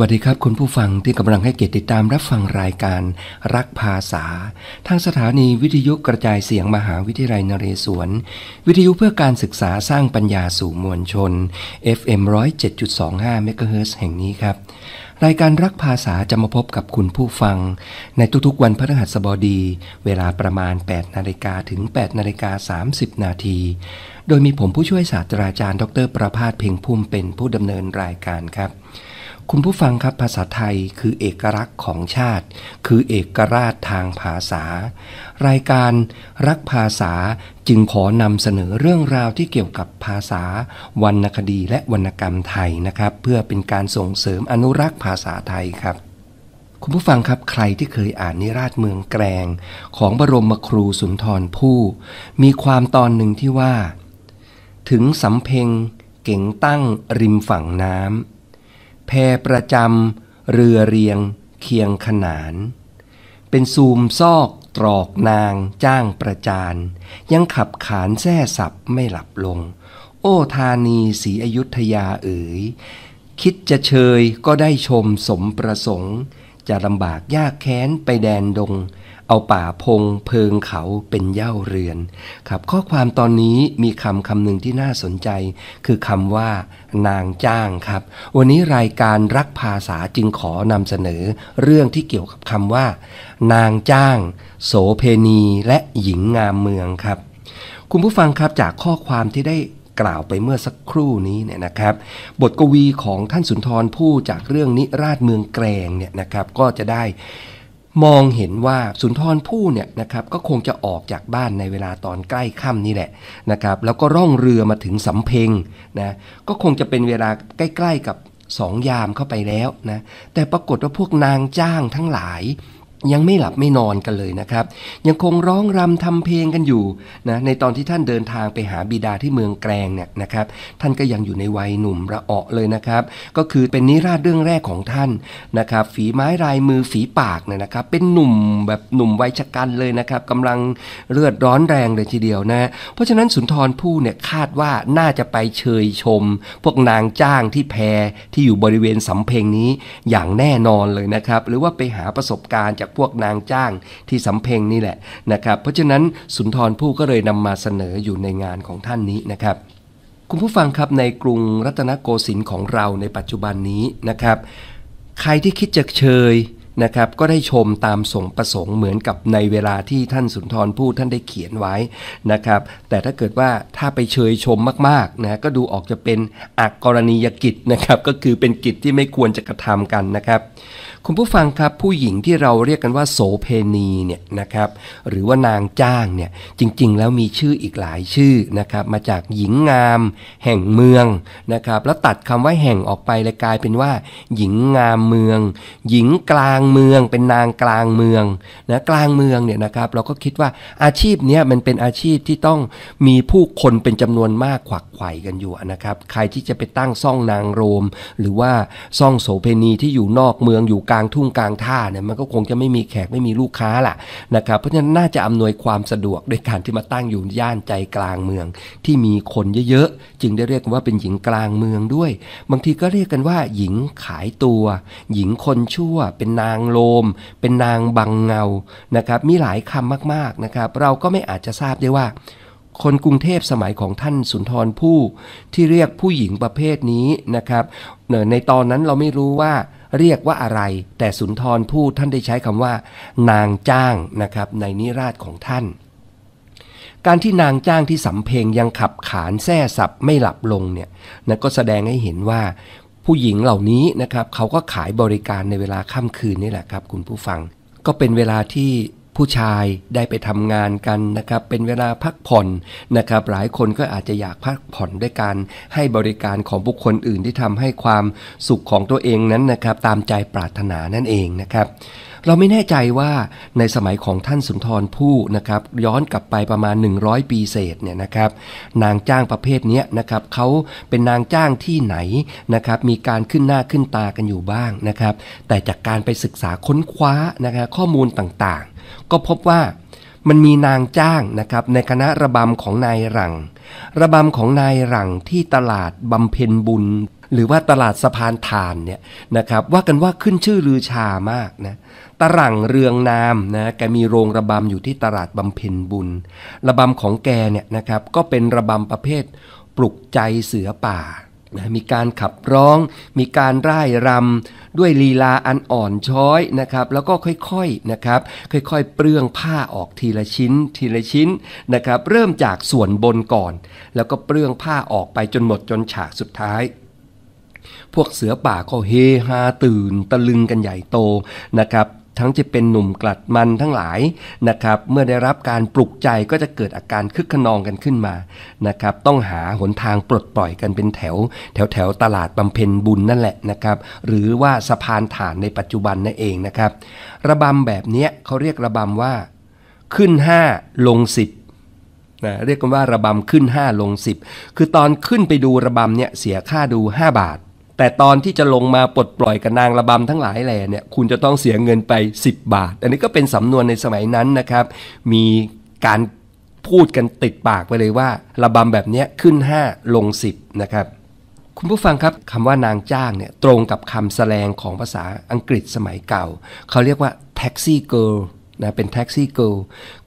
วัสดีครับคุณผู้ฟังที่กำลังให้เกียรติติดตามรับฟังรายการรักภาษา ทางสถานีวิทยุกระจายเสียงมหาวิทยาลัยนเรศวร วิทยุเพื่อการศึกษาสร้างปัญญาสู่มวลชน FM 107.25เมกะเฮิร์แห่งนี้ครับ รายการรักภาษาจะมาพบกับคุณผู้ฟัง ในทุกๆวันพฤหัสบดี เวลาประมาณ 8นาฬิกาถึง 8นาฬิกา30นาทีโดยมีผมผู้ช่วยศาสตราจารย์ดร ประพาสเพ่งพุ่มเป็นผู้ดำเนินรายการครับคุณผู้ฟังครับภาษาไทยคือเอกลักษณ์ของชาติ คือเอกราชทางภาษา รายการรักภาษาจึงขอนำเสนอเรื่องราวที่เกี่ยวกับภาษาวรรณคดีและวรรณกรรมไทยนะครับ เพื่อเป็นการส่งเสริมอนุรักษ์ภาษาไทยครับ คุณผู้ฟังครับใครที่เคยอ่านนิราชเมืองแกลงของบรมครูสุนทรภู่มีความตอนหนึ่งที่ว่า ถึงสำเพ็งเก่งตั้ง ริมฝั่งน้ำแพประจำ เรือเรียงเคียงขนาน เป็นซูมซอกตรอกนาง จ้างประจาน ยังขับขานแท่สับไม่หลับลง โอ้ธานีศรีอยุธยาเอ๋ยคิดจะเชยก็ได้ชมสมประสงค์ จะลำบากยากแค้นไปแดนดงเอาป่าพงเพิงเขาเป็นเย่าเรือนครับข้อความตอนนี้มีคำคำหนึ่งที่น่าสนใจ คือคำว่า นางจ้างครับ วันนี้รายการรักภาษาจึงขอนำเสนอ เรื่องที่เกี่ยวกับคำว่า นางจ้าง โสเพณี และหญิงงามเมืองครับ คุณผู้ฟังครับจากข้อความที่ได้กล่าวไปเมื่อสักครู่นี้เนี่ยนะครับ บทกวีของท่านสุนทรผู้จากเรื่องนิราชเมืองแกรงเนี่ยนะครับก็จะได้มองเห็นว่าสุนทรผู้เนี่ยนะครับก็คงจะออกจากบ้านในเวลาตอนใกล้ค่ำนี่แหละนะครับแล้วก็ร่องเรือมาถึงสำเพ็งนะก็คงจะเป็นเวลาใกล้ๆกับสองยามเข้าไปแล้วนะแต่ปรากฏว่าพวกนางจ้างทั้งหลายยังไม่หลับไม่นอนกันเลยนะครับ ยังคงร้องรำทำเพลงกันอยู่นะในตอนที่ท่านเดินทางไปหาบิดาที่เมืองแกลงเนี่ยนะครับ ท่านก็ยังอยู่ในวัยหนุ่มระอะเลยนะครับ ก็คือเป็นนิราชเรื่องแรกของท่านนะครับฝีไม้ลายมือฝีปากเนี่ยนะครับ เป็นหนุ่มแบบหนุ่มวัยชะกันเลยนะครับกำลังเลือดร้อนแรงเลยทีเดียวนะเพราะฉะนั้นสุนทรภู่เนี่ยคาดว่าน่าจะไปเชยชม พวกนางจ้างที่แพที่อยู่บริเวณสำเพ็งนี้อย่างแน่นอนเลยนะครับ หรือว่าไปหาประสบการณ์จากพวกนางจ้างที่สำเพ็งนี่แหละนะครับเพราะฉะนั้นสุนทรภู่ก็เลยนำมาเสนออยู่ในงานของท่านนี้นะครับ คุณผู้ฟังครับในกรุงรัตนโกสินทร์ของเราในปัจจุบันนี้นะครับ ใครที่คิดจะเชยนะครับก็ได้ชมตามสงประสงค์เหมือนกับในเวลาที่ท่านสุนทรพูดท่านได้เขียนไว้นะครับแต่ถ้าเกิดว่าถ้าไปเชยชมมากๆนะก็ดูออกจะเป็นอักกรณียกิจนะครับก็คือเป็นกิจที่ไม่ควรจะกระทำกันนะครับ คุณผู้ฟังครับ ผู้หญิงที่เราเรียกกันว่าโสเพณีเนี่ยนะครับหรือว่านางจ้างเนี่ยจริงๆ แล้วมีชื่ออีกหลายชื่อนะครับมาจากหญิงงาม แห่งเมืองนะครับแล้วตัดคำว่าแห่งออกไปเลยกลายเป็นว่า หญิงงามเมือง หญิงกลางางเมืองเป็นนางกลางเมืองนะกลางเมืองเนี่ยนะครับ เราก็คิดว่าอาชีพเนี้ยมันเป็นอาชีพที่ต้องมีผู้คนเป็นจำนวนมากขวักไขว่กันอยู่นะครับใครที่จะไปตั้งซ่องนางโรม หรือว่าซ่องโสเพณีที่อยู่นอกเมืองอยู่กลางทุ่งกลางท่าเนี่ยมันก็คงจะไม่มีแขกไม่มีลูกค้าล่ะนะครับเพราะฉะนั้นน่าจะอำนวยความสะดวกโดยการที่มาตั้งอยู่ย่านใจกลางเมือง ที่มีคนเยอะๆจึงได้เรียกว่าเป็นหญิงกลางเมืองด้วย บางทีก็เรียกกันว่าหญิงขายตัว หญิงคนชั่วเป็นนางางโลมเป็นนางบังเงานะครับมีหลายคำมาก ๆนะครับ เราก็ไม่อาจจะทราบได้ว่าคนกรุงเทพสมัยของท่านสุนทรผู้ที่เรียกผู้หญิงประเภทนี้นะครับในตอนนั้นเราไม่รู้ว่าเรียกว่าอะไรแต่สุนทรผู้ท่านได้ใช้คำว่า นางจ้างนะครับในนิราชของท่าน การที่นางจ้างที่สำเพงยังขับขานแท้สับไม่หลับลงเนี่ยนะก็แสดงให้เห็นว่าผู้หญิงเหล่านี้นะครับเขาก็ขายบริการในเวลาค่ำคืนนี่แหละครับคุณผู้ฟัง ก็เป็นเวลาที่ผู้ชายได้ไปทำงานกันนะครับเป็นเวลาพักผ่อนนะครับ หลายคนก็อาจจะอยากพักผ่อนด้วยการให้บริการของบุคคลอื่นที่ทำให้ความสุขของตัวเองนั้นนะครับ ตามใจปรารถนานั่นเองนะครับเราไม่แน่ใจว่าในสมัยของท่านสุนทรผู้นะครับย้อนกลับไปประมาณ 100 ปีเศษเนี่ยนะครับ นางจ้างประเภทนี้นะครับเขาเป็นนางจ้างที่ไหนนะครับมีการขึ้นหน้าขึ้นตากันอยู่บ้างนะครับแต่จากการไปศึกษาค้นคว้านะครับข้อมูลต่างๆ ก็พบว่ามันมีนางจ้างนะครับในคณะระบำของนายรัง ระบำของนายรังที่ตลาดบำเพ็ญบุญหรือว่าตลาดสะพานทานเนี่ยนะครับ ว่ากันว่าขึ้นชื่อลือชามากนะตรังเรืองนามนะแกมีโรงระบำอยู่ที่ตลาดบำเพ็ญบุญ ระบำของแกเนี่ยนะครับก็เป็นระบำประเภทปลุกใจเสือป่านะมีการขับร้อง มีการร่ายรำ ด้วยลีลาอันอ่อนช้อยนะครับแล้วก็ค่อยๆนะครับค่อยๆ เปลืองผ้าออกทีละชิ้น ทีละชิ้นนะครับเริ่มจากส่วนบนก่อน แล้วก็เปลืองผ้าออกไปจนหมดจนฉากสุดท้ายพวกเสือป่าก็เฮฮาตื่น ตะลึงกันใหญ่โตนะครับทั้งจะเป็นหนุ่มกลัดมันทั้งหลายนะครับเมื่อได้รับการปลุกใจก็จะเกิดอาการคึกขนองกันขึ้นมานะครับต้องหาหนทางปลดปล่อยกันเป็นแถว แถวแถวตลาดบำเพ็ญบุญนั่นแหละนะครับหรือว่าสะพานฐานในปัจจุบันนั่นเองนะครับระบำแบบนี้เขาเรียกระบำว่าขึ้น5ลง10นะเรียกกันว่าระบำขึ้น 5 ลง 10 คือตอนขึ้นไปดูระบำเนี่ยเสียค่าดู 5 บาทแต่ตอนที่จะลงมาปลดปล่อยกับนางระบำทั้งหลายแหล่เนี่ยคุณจะต้องเสียเงินไป 10 บาท อันนี้ก็เป็นสำนวนในสมัยนั้นนะครับ มีการพูดกันติดปากไปเลยว่า ระบำแบบนี้ขึ้น 5 ลง 10 นะครับ คุณผู้ฟังครับคำว่านางจ้างเนี่ยตรงกับคำแสดงของภาษาอังกฤษสมัยเก่า เขาเรียกว่าแท็กซี่เกิลนะเป็นแท็กซี่เกิล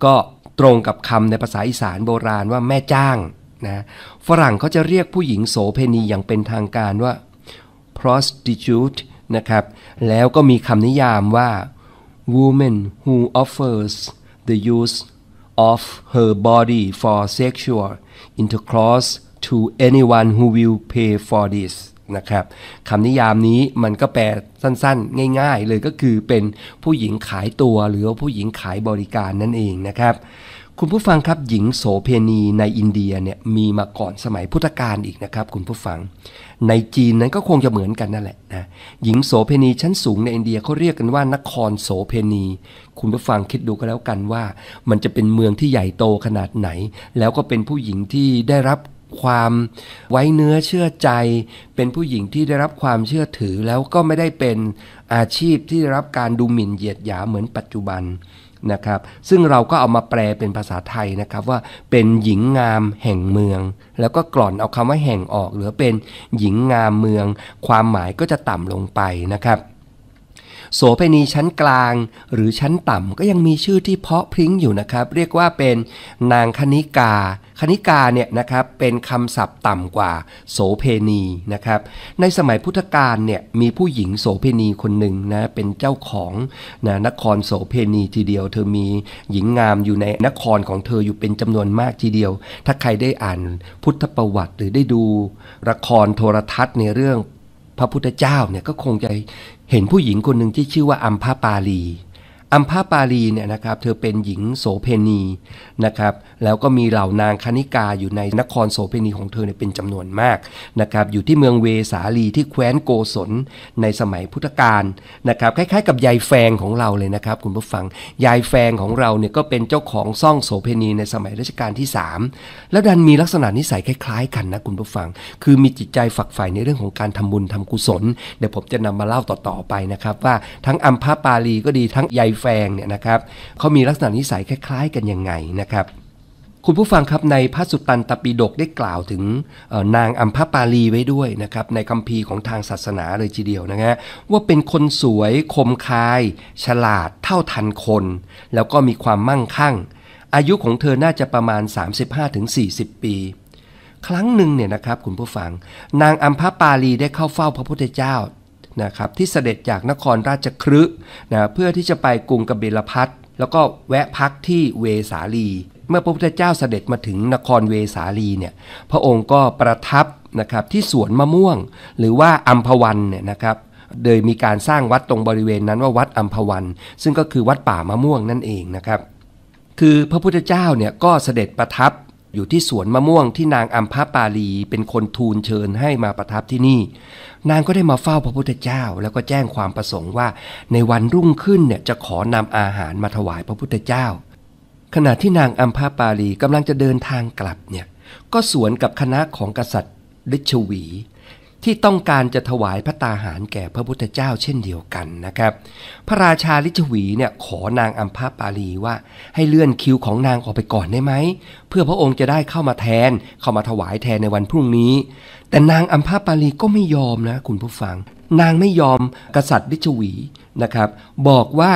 ก็ตรงกับคำในภาษาอีสานโบราณว่าแม่จ้างนะฝรั่งเขาจะเรียกผู้หญิงโสเพณีอย่างเป็นทางการว่า prostitute นะครับแล้วก็มีคำนิยามว่า woman who offers the use of her body for sexual intercourse to anyone who will pay for this นะครับคำนิยามนี้มันก็แปลสั้นๆ ง่ายๆ เลยก็คือเป็นผู้หญิงขายตัวหรือผู้หญิงขายบริการนั่นเองนะครับ คุณผู้ฟังครับหญิงโสเพณีในอินเดียเนี่ยมีมาก่อนสมัยพุทธกาลอีกนะครับ คุณผู้ฟังในจีนนั้นก็คงจะเหมือนกันนั่นแหละนะหญิงโสเพณีชั้นสูงในอินเดียเขาเรียกกันว่านครโสเพณีคุณผู้ฟังคิดดูก็แล้วกันว่า มันจะเป็นเมืองที่ใหญ่โตขนาดไหน แล้วก็เป็นผู้หญิงที่ได้รับความไว้เนื้อเชื่อใจ เป็นผู้หญิงที่ได้รับความเชื่อถือแล้วก็ไม่ได้เป็นอาชีพที่ได้รับการดูหมิ่นเหยียดหยามเหมือนปัจจุบันนะครับ ซึ่งเราก็เอามาแปลเป็นภาษาไทยนะครับว่าเป็นหญิงงามแห่งเมือง แล้วก็กล่อนเอาคำว่าแห่งออกเหลือเป็นหญิงงามเมือง ความหมายก็จะต่ำลงไปนะครับโสเพณีชั้นกลางหรือชั้นต่ำก็ยังมีชื่อที่เพาะพริ้งอยู่นะครับ เรียกว่าเป็นนางคณิกา คณิกาเนี่ยนะครับเป็นคำศัพท์ต่ำกว่า โสเพณีนะครับ ในสมัยพุทธกาลเนี่ยมีผู้หญิงโสเพณีคนหนึ่งนะเป็นเจ้าของ นะนครโสเพณีทีเดียวเธอมีหญิงงามอยู่ในนครของเธออยู่เป็นจำนวนมากทีเดียว ถ้าใครได้อ่านพุทธประวัติหรือได้ดูละครโทรทัศน์ในเรื่องพระพุทธเจ้าเนี่ยก็คงจะเห็นผู้หญิงคนหนึ่งที่ชื่อว่าอัมพาปาลีอัมพาปาลีเนี่ยนะครับเธอเป็นหญิงโสเพณีนะครับ แล้วก็มีเหล่านางคณิกาอยู่ในนครโสเพณีของเธอเนี่ยเป็นจำนวนมากนะครับอยู่ที่เมืองเวสาลีที่แคว้นโกศลในสมัยพุทธกาลนะครับคล้ายๆ กับยายแฟงของเราเลยนะครับคุณผู้ฟัง ยายแฟงของเราเนี่ยก็เป็นเจ้าของซ่องโสเพณีในสมัยรัชกาลที่ 3 แล้วดันมีลักษณะนิสัยคล้ายๆกันนะคุณผู้ฟัง คือมีจิตใจฝักใฝ่ในเรื่องของการทำบุญทำกุศลเดี๋ยวผมจะนำมาเล่าต่อๆไปนะครับว่าทั้งอัมพาปาลีก็ดีทั้งยายแฟงเนี่ยนะครับเขามีลักษณะนิสัยคล้ายๆกันยังไงนะครับ คุณผู้ฟังครับในพระสุตตันตปิฎกได้กล่าวถึงนางอัมพปาลีไว้ด้วยนะครับในคัมภีร์ของทางศาสนาเลยทีเดียวนะฮะว่าเป็นคนสวย คมคาย ฉลาด เท่าทันคน แล้วก็มีความมั่งคั่ง อายุของเธอน่าจะประมาณ 35-40 ปี ครั้งหนึ่งเนี่ยนะครับคุณผู้ฟังนางอัมพปาลีได้เข้าเฝ้าพระพุทธเจ้านะครับที่เสด็จจากนครราชครึนะเพื่อที่จะไปกรุงกบิลพัทแล้วก็แวะพักที่เวสาลี เมื่อพระพุทธเจ้าเสด็จมาถึงนครเวสาลีเนี่ยพระองค์ก็ประทับนะครับที่สวนมะม่วง หรือว่าอัมพวันเนี่ยนะครับโดยมีการสร้างวัดตรงบริเวณนั้นว่าวัดอัมพวัน ซึ่งก็คือวัดป่ามะม่วงนั่นเองนะครับคือพระพุทธเจ้าเนี่ยก็เสด็จประทับอยู่ที่สวนมะม่วงที่นางอัมพาปาลีเป็นคนทูลเชิญให้มาประทับที่นี่ นางก็ได้มาเฝ้าพระพุทธเจ้าแล้วก็แจ้งความประสงค์ว่าในวันรุ่งขึ้นเนี่ยจะขอนำอาหารมาถวายพระพุทธเจ้า ขณะที่นางอัมพาปาลีกำลังจะเดินทางกลับเนี่ยก็สวนกับคณะของกษัตริย์ฤชวีที่ต้องการจะถวายพระตาหารแก่พระพุทธเจ้าเช่นเดียวกันนะครับ พระราชาลิชวีเนี่ยขอนางอัมพาปาลีว่าให้เลื่อนคิวของนางออกไปก่อนได้ไหมเพื่อพระองค์จะได้เข้ามาแทนเข้ามาถวายแทนในวันพรุ่งนี้ แต่นางอัมพาปาลีก็ไม่ยอมนะคุณผู้ฟัง นางไม่ยอมกษัตริย์ลิชวีนะครับ บอกว่า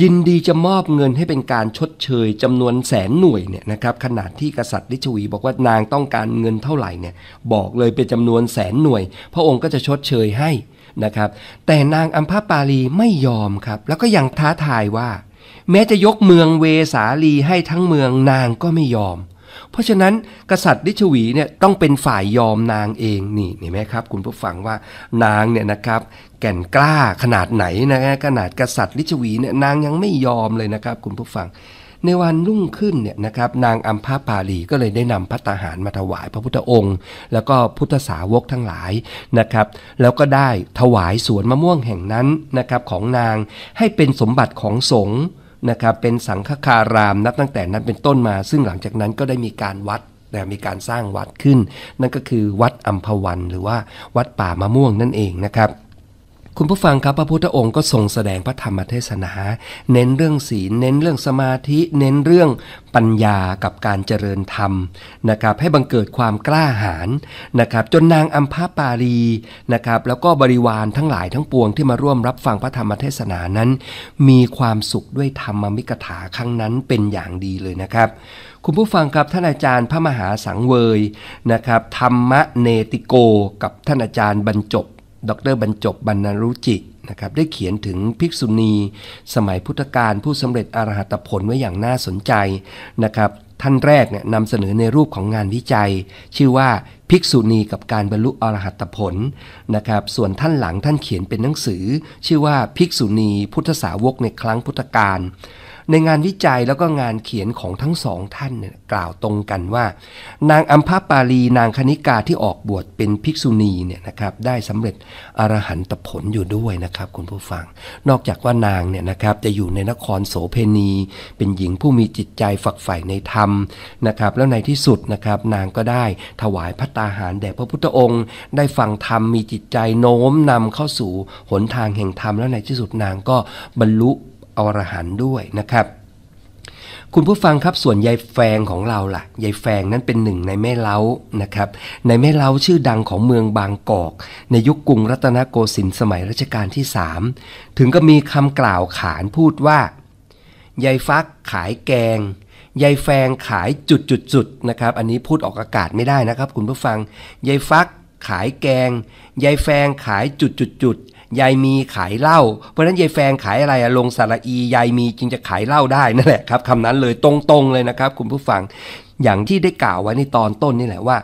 ยินดีจะมอบเงินให้เป็นการชดเชยจำนวนแสนหน่วยเนี่ยนะครับขนาดที่กษัตริย์ลิชวี บอกว่านางต้องการเงินเท่าไหร่เนี่ยบอกเลยเป็นจำนวนแสนหน่วย พระองค์ก็จะชด เชยให้นะครับแต่นางอัมพาปาลีไม่ยอมครับ แล้วก็ยังท้าทายว่า แม้จะยกเมืองเวสาลีให้ทั้งเมืองนางก็ไม่ยอมเพราะฉะนั้นกษัตริย์ลิชวีเนี่ย ต้องเป็นฝ่ายยอมนางเองนี่เห็นไหมครับ คุณผู้ฟังว่านางเนี่ยนะครับแก่นกล้าขนาดไหนนะฮะขนาดกษัตริย์ลิชวีเนี่ยนางยังไม่ยอมเลยนะครับคุณผู้ฟัง ในวันรุ่งขึ้นเนี่ยนะครับนางอัมพาปาลีก็เลยได้นำพัตหารมาถวายพระพุทธองค์ แล้วก็พุทธสาวกทั้งหลายนะครับแล้วก็ได้ถวายสวนมะม่วงแห่งนั้นนะครับของนางให้เป็นสมบัติของสงฆ์นะครับเป็นสังฆคารามนับตั้งแต่นั้นเป็นต้นมา ซึ่งหลังจากนั้นก็ได้มีการวัดแต่มีการสร้างวัดขึ้น นั่นก็คือวัดอัมพวันหรือว่าวัดป่ามะม่วงนั่นเองนะครับคุณผู้ฟังครับพระพุทธองค์ก็ทรงแสดงพระธรรมเทศนา เน้นเรื่องศีลเน้นเรื่องสมาธิเน้นเรื่องปัญญากับการเจริญธรรมนะครับให้บังเกิดความกล้าหาญนะครับจนนางอัมพาปารีนะครับแล้วก็บริวารทั้งหลายทั้งปวงที่มาร่วมรับฟังพระธรรมเทศนานั้น มีความสุขด้วยธรรมมิกถาครั้งนั้นเป็นอย่างดีเลยนะครับคุณผู้ฟังครับท่านอาจารย์พระมหาสังเวยนะครับธรรมเนติโกกับท่านอาจารย์บรรจบดรบรรจบบรรณรุจินะครับได้เขียนถึงภิกษุณีสมัยพุทธกาลผู้สำเร็จอรหัตผลไว้อย่างน่าสนใจนะครับท่านแรกเนี่ยนำเสนอในรูปของงานวิจัย ชื่อว่าภิกษุณี กับการบรรลุอรหัตผลนะครับส่วนท่านหลังท่านเขียนเป็นหนังสือ ชื่อว่าภิกษุณี พุทธสาวกในครั้งพุทธกาลในงานวิจัยแล้วก็งานเขียนของทั้งสองท่านเนี่ยกล่าวตรงกันว่า นางอัมพาปาลีนางคณิกาที่ออกบวชเป็นภิกษุณีเนี่ยนะครับได้สำเร็จอรหันตผลอยู่ด้วยนะครับ คุณผู้ฟังนอกจากว่านางเนี่ยนะครับจะอยู่ในนครโสเพณี เป็นหญิงผู้มีจิตใจฝักใฝ่ในธรรมนะครับแล้วในที่สุดนะครับนางก็ได้ถวายพระตาหารแด่พระพุทธองค์ ได้ฟังธรรม มีจิตใจโน้มนำเข้าสู่หนทางแห่งธรรม แล้วในที่สุดนางก็บรรลุอรหันต์ด้วยนะครับ คุณผู้ฟังครับส่วนยายแฟงของเราล่ะยายแฟงนั้นเป็นหนึ่งในแม่เล้านะครับในแม่เล้าชื่อดังของเมืองบางกอก ในยุคกรุงรัตนโกสินทร์สมัยรัชกาลที่สามถึงก็มีคำกล่าวขานพูดว่ายายฟักขายแกงยายแฟงขายจุดจุดจุดนะครับอันนี้พูดออกอากาศไม่ได้นะครับ คุณผู้ฟังยายฟักขายแกงยายแฟงขายจุดจุดจุดยายมีขายเหล้า เพราะนั้นยายแฟงขายอะไรอะลงสาระอียายมีจึงจะขายเหล้าได้นั่นแหละครับคำนั้นเลยตรง ๆ เลยนะครับ คุณผู้ฟังอย่างที่ได้กล่าวไว้ในตอนต้นนี่แหละว่า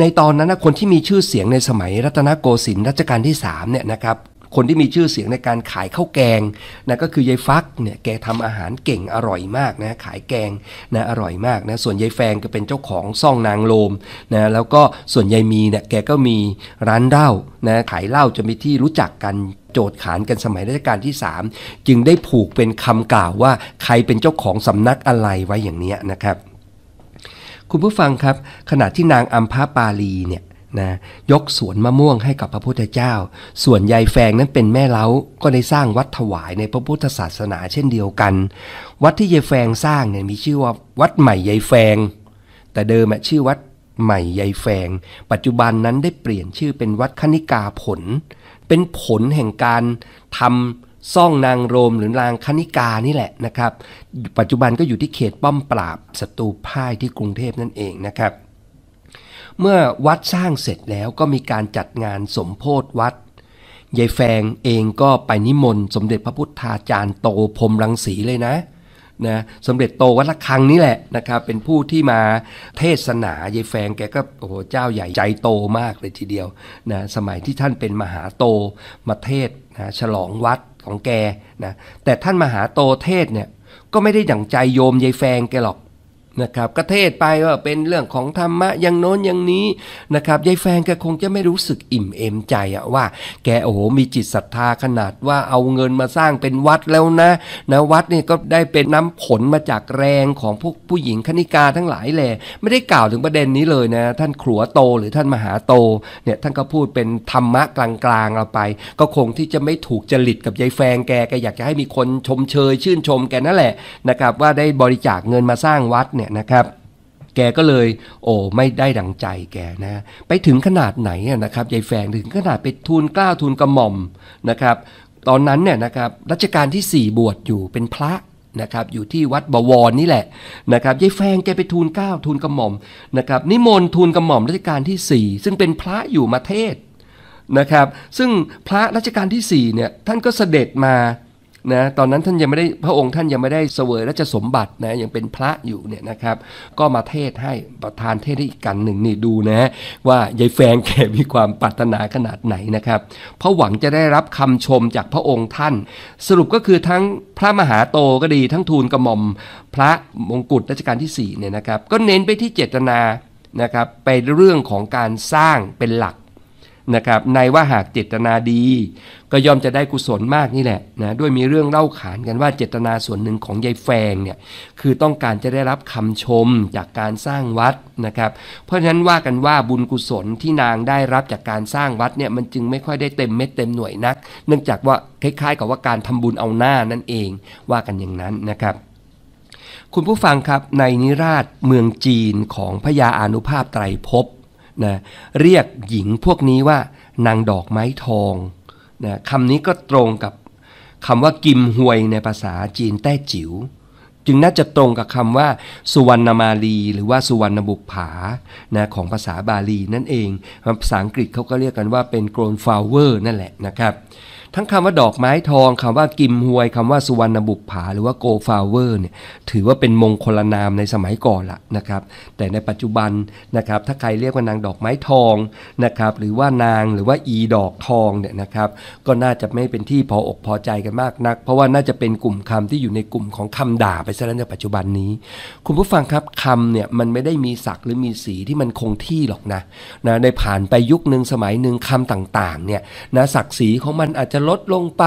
ในตอนนั้นคนที่มีชื่อเสียงในสมัยรัตนโกสินทร์รัชกาลที่3เนี่ยนะครับคนที่มีชื่อเสียงในการขายข้าวแกง นะก็คือยายฟักเนี่ยแกทำอาหารเก่งอร่อยมากนะขายแกงนะอร่อยมากนะส่วนยายแฟงก็เป็นเจ้าของซ่องนางโลมนะแล้วก็ส่วนยายมีเนี่ยแกก็มีร้านเหล้านะขายเหล้าจะมีที่รู้จักกันโจทย์ขานกันสมัยรัชกาลที่ 3 จึงได้ผูกเป็นคำกล่าวว่าใครเป็นเจ้าของสำนักอะไรไว้อย่างนี้นะครับ คุณผู้ฟังครับขณะที่นางอัมพาปาลีเนี่ยนะยกสวนมะม่วงให้กับพระพุทธเจ้า ส่วนยายแฟงนั้นเป็นแม่เล้าก็ได้สร้างวัดถวายในพระพุทธศาสนาเช่นเดียวกัน วัดที่ยายแฟงสร้างเนี่ยมีชื่อว่าวัดใหม่ยายแฟง แต่เดิมชื่อวัดใหม่ยายแฟง ปัจจุบันนั้นได้เปลี่ยนชื่อเป็นวัดคณิกาผล เป็นผลแห่งการทำซ่องนางโรมหรือรางคณิกานี่แหละนะครับ ปัจจุบันก็อยู่ที่เขตป้อมปราบศัตรูพ่ายที่กรุงเทพนั่นเองนะครับเมื่อวัดสร้างเสร็จแล้วก็มีการจัดงานสมโพธวัด ยายแฟงเองก็ไปนิมนต์สมเด็จพระพุทธาจารย์โตพรมรังสีเลยนะนะสมเด็จโตวัดละคังนี่แหละนะครับเป็นผู้ที่มาเทศนายายแฟงแกก็โอ้โหเจ้าใหญ่ใจโตมากเลยทีเดียวนะสมัยที่ท่านเป็นมหาโตมาเทศนะฉลองวัดของแกนะแต่ท่านมหาโตเทศเนี่ยก็ไม่ได้ดั่งใจโยมยายแฟงแกหรอกนะครับกะเทศไปว่าเป็นเรื่องของธรรมะอย่างโน้นอย่างนี้นะครับยายแฟนแกคงจะไม่รู้สึกอิ่ม เอมใจอะว่าแกโอ้โห มีจิตศรัทธาขนาดว่าเอาเงินมาสร้างเป็นวัดแล้วนะนะวัดนี่ก็ได้เป็นน้ำผลมาจากแรงของพวกผู้หญิงคณิกาทั้งหลายแหละไม่ได้กล่าวถึงประเด็นนี้เลยนะท่านขรัวโตหรือท่านมหาโตเนี่ยท่านก็พูดเป็นธรรมะกลางๆเราไป ก็คงที่จะไม่ถูกจริตกับยายแฟงแกแกอยากจะให้มีคนชมเชย ชื่นชมแกนั่นแหละนะครับว่าได้บริจาคเงินมาสร้างวัดเนี่ยนะครับ แกก็เลย โอ้ไม่ได้ดังใจแกนะ ไปถึงขนาดไหนนะครับ ยายแฝงถึงขนาดไปทูลกล้าทูลกระหม่อมนะครับ ตอนนั้นเนี่ยนะครับ รัชกาลที่ 4 บวชอยู่เป็นพระนะครับ อยู่ที่วัดบวรนี่แหละนะครับ ยายแฟงแกไปทูลเก้าทูลกระหม่อมนะครับ นิมนต์ทูลกระหม่อม รัชกาลที่ 4 ซึ่งเป็นพระอยู่มาเทศนะครับ ซึ่งพระรัชกาลที่4เนี่ย ท่านก็เสด็จมานะตอนนั้นท่านยังไม่ได้พระองค์ท่านยังไม่ได้เสวยและจะสมบัตินะยังเป็นพระอยู่เนี่ยนะครับก็มาเทศให้ประทานเทศได้อีกกันหนึ่งนี่ดูนะว่ายายแฟงแกมีความปรารถนาขนาดไหนนะครับ เพราะหวังจะได้รับคำชมจากพระองค์ท่าน สรุปก็คือทั้งพระมหาโตก็ดีทั้งทูลกระหม่อมพระมงกุฎรัชกาลที่4เนี่ยนะครับก็เน้นไปที่เจตนานะครับไปเรื่องของการสร้างเป็นหลักนะครับในว่าหากเจตนาดี ก็ย่อมจะได้กุศลมากนี่แหละนะด้วยมีเรื่องเล่าขานกันว่าเจตนาส่วนหนึ่งของยายแฟงเนี่ยคือต้องการจะได้รับคำชมจากการสร้างวัดนะครับเพราะฉะนั้นว่ากันว่าบุญกุศลที่นางได้รับจากการสร้างวัดเนี่ยมันจึงไม่ค่อยได้เต็มเม็ดเต็มหน่วยนักเนื่องจากว่าคล้ายๆกับว่าการทำบุญเอาหน้านั่นเองว่ากันอย่างนั้นนะครับคุณผู้ฟังครับในนิราชเมืองจีนของพญาอนุภาพไตรภพนะเรียกหญิงพวกนี้ว่านางดอกไม้ทองนะคำนี้ก็ตรงกับคำว่ากิมฮวยในภาษาจีนแต้จิว๋ว จึงน่าจะตรงกับคำว่าสุวรรณมาลี หรือว่าสุวรรณบุกผานะของภาษาบาลีนั่นเอง ภาษาอังกฤษเขาก็เรียกกันว่าเป็นโกลนฟลาวเวอร์นั่นแหละนะครับทั้งคำว่าดอกไม้ทองคำว่ากิมฮวยคำว่าสุวรรณบุปผา หรือว่าโกฟาเวอร์เนี่ย ถือว่าเป็นมงคลนามในสมัยก่อนละนะครับแต่ในปัจจุบันนะครับถ้าใครเรียกว่านางดอกไม้ทองนะครับหรือว่านางหรือว่าอีดอกทองเนี่ยนะครับก็น่าจะไม่เป็นที่พออกพอใจกันมากนักเพราะว่าน่าจะเป็นกลุ่มคำที่อยู่ในกลุ่มของคำด่าไปซะแล้วในปัจจุบันนี้ คุณผู้ฟังครับคำเนี่ยมันไม่ได้มีศักดิ์หรือมีสีที่มันคงที่หรอกนะนะในผ่านไปยุคหนึ่งสมัยหนึ่งคำต่างๆเนี่ยนะศักดิ์ศรีของมันอาจจะลดลงไป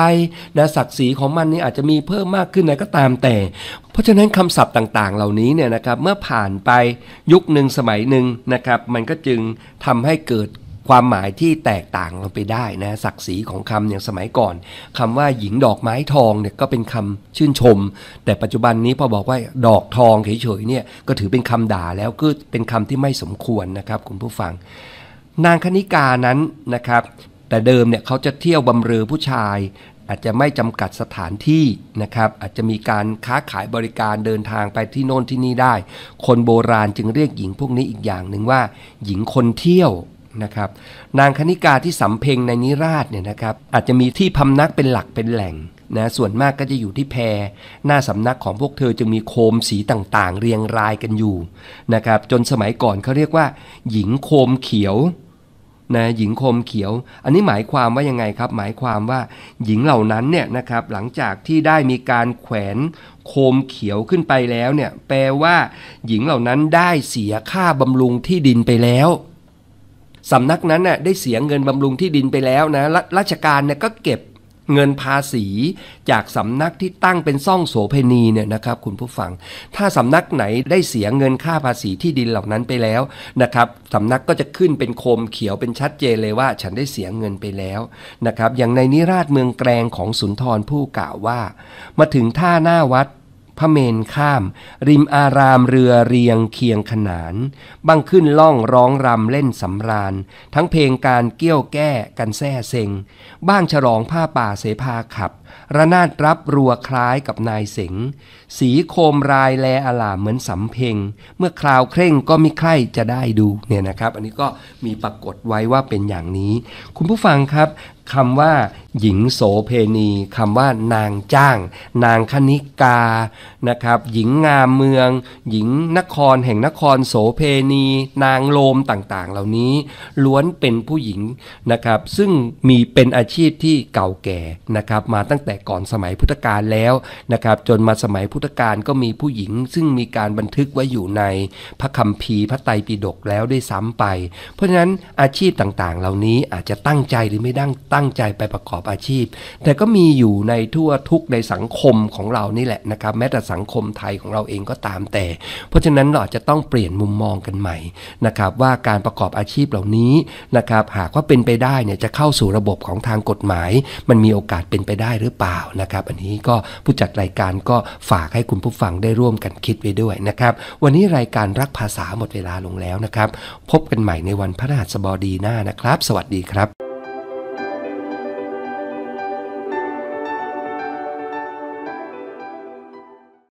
นะศักดิ์ศรีของมันนี่อาจจะมีเพิ่มมากขึ้นนะก็ตามแต่ เพราะฉะนั้นคำศัพท์ต่าง ๆ เหล่านี้เนี่ยนะครับเมื่อผ่านไปยุคหนึ่งสมัยหนึ่งนะครับ มันก็จึงทำให้เกิดความหมายที่แตกต่างลงไปได้นะศักดิ์ศรีของคำอย่างสมัยก่อนคำว่าหญิงดอกไม้ทองเนี่ยก็เป็นคำชื่นชม แต่ปัจจุบันนี้พอบอกว่า ดอกทองเฉยๆเนี่ยก็ถือเป็นคำด่าแล้วก็เป็นคำที่ไม่สมควรนะครับคุณผู้ฟัง นางคณิกานั้นนะครับแต่เดิมเนี่ยเขาจะเที่ยวบำเรอผู้ชาย อาจจะไม่จำกัดสถานที่นะครับอาจจะมีการค้าขายบริการเดินทางไปที่โน่นที่นี่ได้ คนโบราณจึงเรียกหญิงพวกนี้อีกอย่างหนึ่งว่า หญิงคนเที่ยวนะครับนางคณิกาที่สำเพ็งในนิราชเนี่ยนะครับอาจจะมีที่พำนักเป็นหลักเป็นแหล่งนะส่วนมากก็จะอยู่ที่แพรหน้าสำนักของพวกเธอจึงมีโคมสีต่างๆ เรียงรายกันอยู่นะครับจนสมัยก่อนเขาเรียกว่า หญิงโคมเขียวนะหญิงคมเขียว อันนี้หมายความว่ายังไงครับ หมายความว่าหญิงเหล่านั้นเนี่ยนะครับหลังจากที่ได้มีการแขวนโคมเขียวขึ้นไปแล้วเนี่ยแปลว่าหญิงเหล่านั้นได้เสียค่าบำรุงที่ดินไปแล้วสำนักนั้นน่ะได้เสียเงินบำรุงที่ดินไปแล้วนะรัชการเนี่ยก็เก็บเงินภาษีจากสำนักที่ตั้งเป็นซ่องโสเพณีเนี่ยนะครับ คุณผู้ฟังถ้าสำนักไหนได้เสียเงินค่าภาษีที่ดินเหล่านั้นไปแล้วนะครับสำนักก็จะขึ้นเป็นโคมเขียวเป็นชัดเจนเลยว่า ฉันได้เสียเงินไปแล้วนะครับอย่างในนิราชเมืองแกลงของสุนทรผู้กล่าวว่า มาถึงท่าหน้าวัดพระเมนข้าม ริมอารามเรือเรียงเคียงขนานบังขึ้นล่องร้องรำเล่นสำราญทั้งเพลงการเกี้ยวแก้กันแซ่เซ็งบ้างฉลองผ้าป่าเสภาขับ ระนาดรับรัวคล้ายกับนายเสงสีโคมรายแลอลาเหมือนสำเพงเมื่อคราวเคร่งก็มิใคร่จะได้ดูเนี่ยนะครับ อันนี้ก็มีปรากฏไว้ว่าเป็นอย่างนี้ คุณผู้ฟังครับคำว่าหญิงโสเพณีคำว่านางจ้าง นางคณิกานะครับหญิงงามเมือง หญิงนครแห่งนครโสเพณี นางโลมต่างๆ เหล่านี้ล้วนเป็นผู้หญิงนะครับซึ่งมีเป็นอาชีพที่เก่าแก่นะครับมาตั้งแต่ก่อนสมัยพุทธกาลแล้วนะครับจนมาสมัยพุทธกาลก็มีผู้หญิง ซึ่งมีการบันทึกไว้อยู่ในพระคัมภีร์พระไตรปิฎกแล้วด้วยซ้ำไป เพราะฉะนั้นอาชีพต่างๆ เหล่านี้อาจจะตั้งใจหรือไม่ดั้งตั้งใจไปประกอบอาชีพ แต่ก็มีอยู่ในทั่วทุกในสังคมของเรานี่แหละนะครับ แม้แต่สังคมไทยของเราเองก็ตามแต่ เพราะฉะนั้นเราจะต้องเปลี่ยนมุมมองกันใหม่นะครับ ว่าการประกอบอาชีพเหล่านี้นะครับ หากว่าเป็นไปได้เนี่ยจะเข้าสู่ระบบของทางกฎหมาย มันมีโอกาสเป็นไปได้หรือเปล่านะครับ อันนี้ก็ผู้จัดรายการก็ฝากให้คุณผู้ฟังได้ร่วมกันคิดไปด้วยนะครับ วันนี้รายการรักภาษาหมดเวลาลงแล้วนะครับ พบกันใหม่ในวันพระรหัสบดีหน้านะครับ สวัสดีครับ